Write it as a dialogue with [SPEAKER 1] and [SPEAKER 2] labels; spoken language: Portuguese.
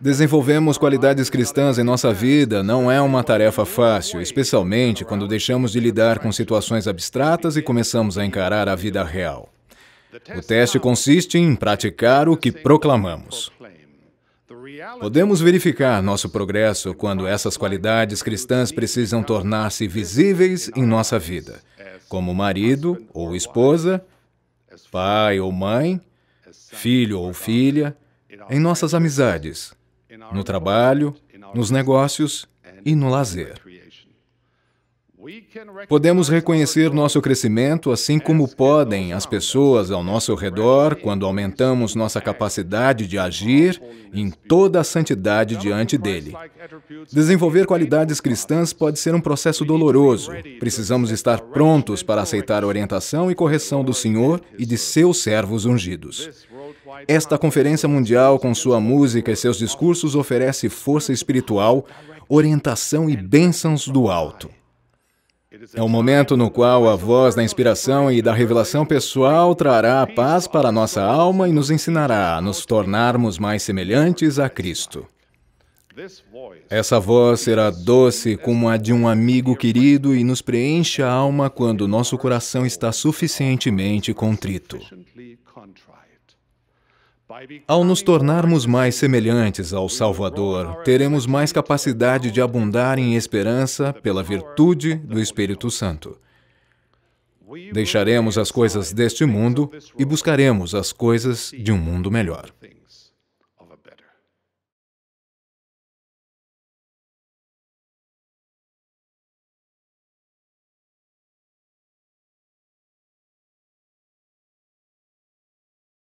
[SPEAKER 1] Desenvolvemos qualidades cristãs em nossa vida não é uma tarefa fácil, especialmente quando deixamos de lidar com situações abstratas e começamos a encarar a vida real. O teste consiste em praticar o que proclamamos. Podemos verificar nosso progresso quando essas qualidades cristãs precisam tornar-se visíveis em nossa vida, como marido ou esposa, pai ou mãe, filho ou filha, em nossas amizades, no trabalho, nos negócios e no lazer. Podemos reconhecer nosso crescimento assim como podem as pessoas ao nosso redor quando aumentamos nossa capacidade de agir em toda a santidade diante dele. Desenvolver qualidades cristãs pode ser um processo doloroso. Precisamos estar prontos para aceitar a orientação e correção do Senhor e de seus servos ungidos. Esta Conferência Mundial, com sua música e seus discursos, oferece força espiritual, orientação e bênçãos do alto. É o momento no qual a voz da inspiração e da revelação pessoal trará paz para a nossa alma e nos ensinará a nos tornarmos mais semelhantes a Cristo. Essa voz será doce como a de um amigo querido e nos preenche a alma quando nosso coração está suficientemente contrito. Ao nos tornarmos mais semelhantes ao Salvador, teremos mais capacidade de abundar em esperança pela virtude do Espírito Santo. Deixaremos as coisas deste mundo e buscaremos as coisas de um mundo melhor.